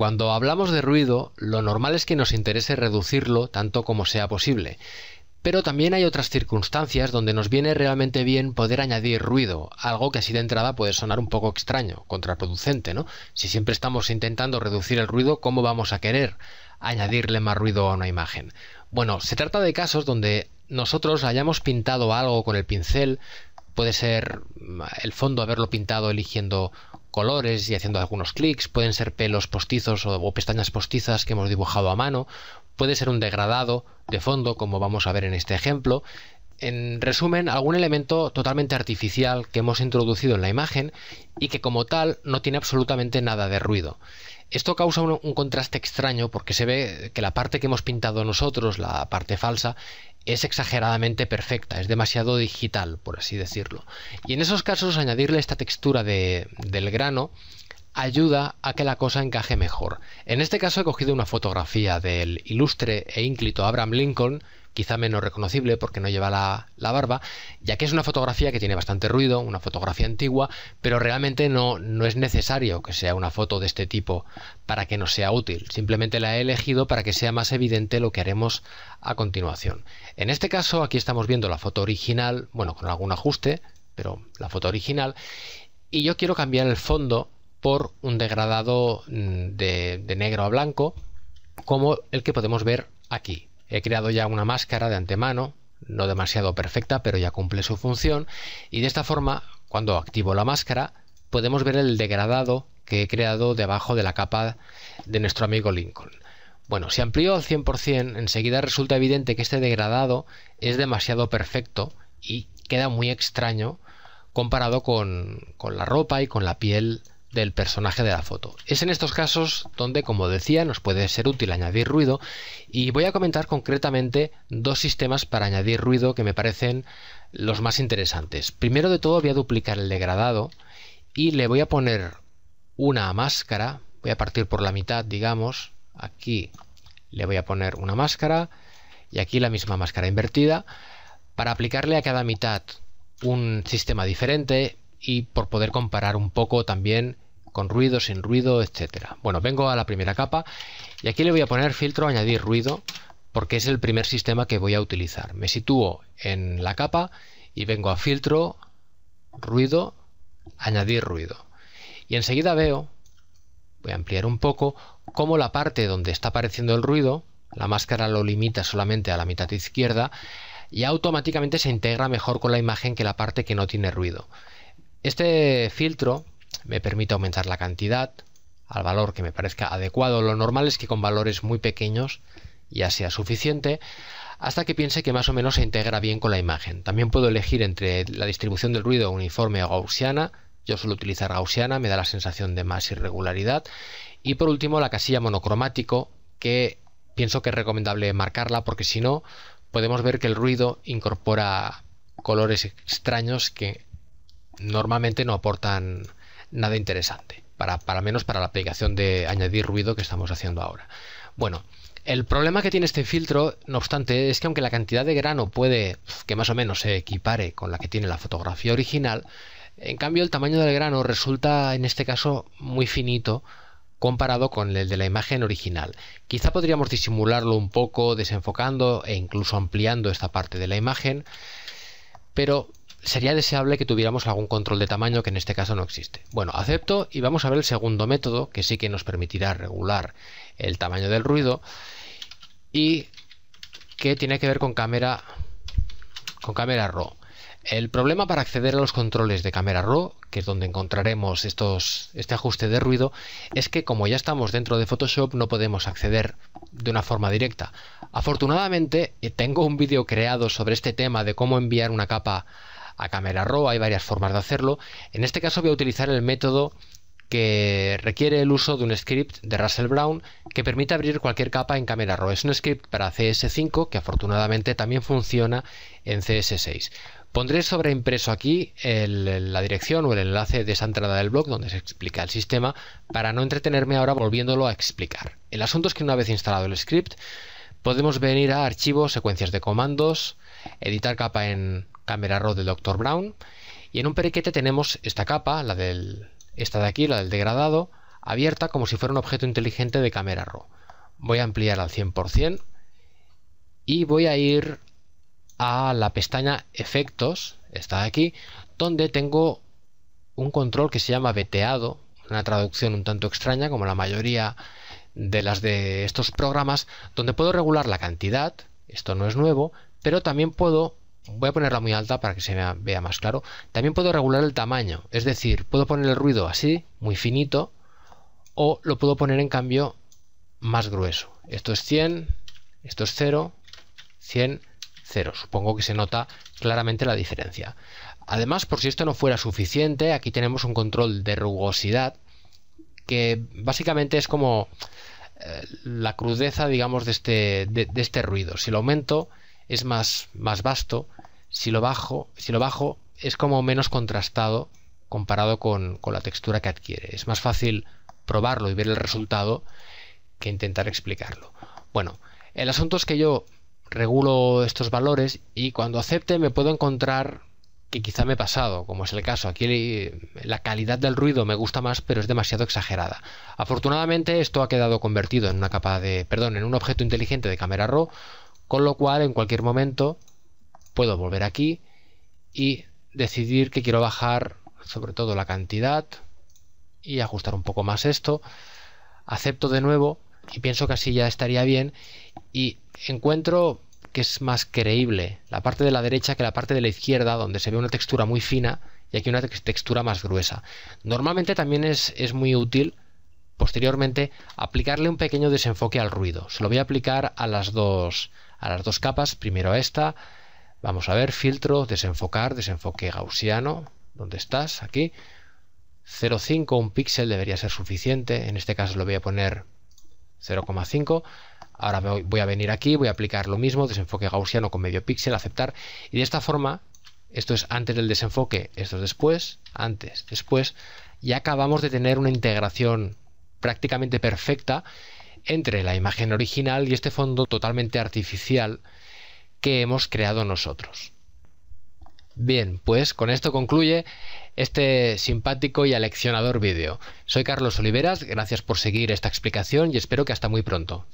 Cuando hablamos de ruido, lo normal es que nos interese reducirlo tanto como sea posible. Pero también hay otras circunstancias donde nos viene realmente bien poder añadir ruido, algo que así de entrada puede sonar un poco extraño, contraproducente, ¿no? Si siempre estamos intentando reducir el ruido, ¿cómo vamos a querer añadirle más ruido a una imagen? Bueno, se trata de casos donde nosotros hayamos pintado algo con el pincel, puede ser mm, el fondo haberlo pintado eligiendo colores y haciendo algunos clics, pueden ser pelos postizos o, pestañas postizas que hemos dibujado a mano, puede ser un degradado de fondo como vamos a ver en este ejemplo. En resumen, algún elemento totalmente artificial que hemos introducido en la imagen y que como tal no tiene absolutamente nada de ruido. Esto causa un contraste extraño porque se ve que la parte que hemos pintado nosotros, la parte falsa, es exageradamente perfecta, es demasiado digital, por así decirlo. Y en esos casos añadirle esta textura de, del grano ayuda a que la cosa encaje mejor. En este caso he cogido una fotografía del ilustre e ínclito Abraham Lincoln, quizá menos reconocible porque no lleva la, barba, ya que es una fotografía que tiene bastante ruido, una fotografía antigua, pero realmente no, no es necesario que sea una foto de este tipo para que nos sea útil. Simplemente la he elegido para que sea más evidente lo que haremos a continuación. En este caso aquí estamos viendo la foto original, bueno, con algún ajuste, pero la foto original, y yo quiero cambiar el fondo por un degradado mm, de, negro a blanco como el que podemos ver aquí. He creado ya una máscara de antemano, no demasiado perfecta, pero ya cumple su función y de esta forma, cuando activo la máscara, podemos ver el degradado que he creado debajo de la capa de nuestro amigo Lincoln. Bueno, si amplío al 100%, enseguida resulta evidente que este degradado es demasiado perfecto y queda muy extraño comparado con, con la ropa y con la piel del personaje de la foto. Es en estos casos donde, como decía, nos puede ser útil añadir ruido y voy a comentar concretamente dos sistemas para añadir ruido que me parecen los más interesantes. Primero de todo voy a duplicar el degradado y le voy a poner una máscara, voy a partir por la mitad, digamos, aquí le voy a poner una máscara y aquí la misma máscara invertida para aplicarle a cada mitad un sistema diferente y por poder comparar un poco también con ruido, sin ruido, etcétera. Bueno, vengo a la primera capa y aquí le voy a poner filtro añadir ruido porque es el primer sistema que voy a utilizar. Me sitúo en la capa y vengo a filtro, ruido, añadir ruido. Y enseguida veo, voy a ampliar un poco, cómo la parte donde está apareciendo el ruido, la máscara lo limita solamente a la mitad izquierda y automáticamente se integra mejor con la imagen que la parte que no tiene ruido. Este filtro me permite aumentar la cantidad al valor que me parezca adecuado. Lo normal es que con valores muy pequeños ya sea suficiente hasta que piense que más o menos se integra bien con la imagen. También puedo elegir entre la distribución del ruido uniforme o gaussiana. Yo suelo utilizar gaussiana, me da la sensación de más irregularidad. Y por último, la casilla monocromático, que pienso que es recomendable marcarla porque si no, podemos ver que el ruido incorpora colores extraños que normalmente no aportan nada interesante, para, para menos para la aplicación de añadir ruido que estamos haciendo ahora. Bueno, el problema que tiene este filtro, no obstante, es que aunque la cantidad de grano puede que más o menos se equipare con la que tiene la fotografía original, en cambio el tamaño del grano resulta en este caso muy finito comparado con el de la imagen original. Quizá podríamos disimularlo un poco desenfocando e incluso ampliando esta parte de la imagen, pero sería deseable que tuviéramos algún control de tamaño que en este caso no existe. Bueno, acepto y vamos a ver el segundo método que sí que nos permitirá regular el tamaño del ruido y que tiene que ver con cámara con cámara RAW. El problema para acceder a los controles de cámara RAW, que es donde encontraremos estos, este ajuste de ruido, es que como ya estamos dentro de Photoshop no podemos acceder de una forma directa. Afortunadamente eh, tengo un vídeo creado sobre este tema de cómo enviar una capa a Camera RAW, hay varias formas de hacerlo. En este caso voy a utilizar el método que requiere el uso de un script de Russell Brown que permite abrir cualquier capa en Camera RAW. Es un script para CS5 que afortunadamente también funciona en CS6. Pondré sobre impreso aquí la dirección o el enlace de esa entrada del blog donde se explica el sistema para no entretenerme ahora volviéndolo a explicar. El asunto es que una vez instalado el script podemos venir a archivos, secuencias de comandos, editar capa en cámara RAW del Dr. Brown. Y en un periquete tenemos esta capa, la del, esta de aquí, la del degradado, abierta como si fuera un objeto inteligente de cámara RAW. Voy a ampliar al 100% y voy a ir a la pestaña efectos, esta de aquí, donde tengo un control que se llama veteado, una traducción un tanto extraña como la mayoría de las de estos programas, donde puedo regular la cantidad, esto no es nuevo, pero también puedo voy a ponerla muy alta para que se vea más claro. También puedo regular el tamaño, es decir, puedo poner el ruido así, muy finito, o lo puedo poner en cambio más grueso. Esto es 100, esto es 0, 100, 0. Supongo que se nota claramente la diferencia. Además, por si esto no fuera suficiente, aquí tenemos un control de rugosidad que básicamente es como eh, la crudeza, digamos, de este, de este ruido. Si lo aumento, es más, más vasto, si lo, bajo, si lo bajo es como menos contrastado comparado con, con la textura que adquiere. Es más fácil probarlo y ver el resultado que intentar explicarlo. Bueno, el asunto es que yo regulo estos valores y cuando acepte me puedo encontrar que quizá me he pasado, como es el caso. Aquí la calidad del ruido me gusta más, pero es demasiado exagerada. Afortunadamente esto ha quedado convertido en una capa de, perdón, en un objeto inteligente de cámara RAW con lo cual, en cualquier momento, puedo volver aquí y decidir que quiero bajar sobre todo la cantidad y ajustar un poco más esto. Acepto de nuevo y pienso que así ya estaría bien y encuentro que es más creíble la parte de la derecha que la parte de la izquierda donde se ve una textura muy fina y aquí una textura más gruesa. Normalmente también es, es muy útil posteriormente aplicarle un pequeño desenfoque al ruido. Se lo voy a aplicar a las dos a las dos capas, primero a esta, vamos a ver, filtro, desenfocar, desenfoque gaussiano, ¿dónde estás? Aquí, 0,5, un píxel debería ser suficiente, en este caso lo voy a poner 0,5, ahora voy a venir aquí, voy a aplicar lo mismo, desenfoque gaussiano con medio píxel, aceptar, y de esta forma, esto es antes del desenfoque, esto es después, antes, después, y acabamos de tener una integración prácticamente perfecta entre la imagen original y este fondo totalmente artificial que hemos creado nosotros. Bien, pues con esto concluye este simpático y aleccionador vídeo. Soy Carlos Oliveras, gracias por seguir esta explicación y espero que hasta muy pronto.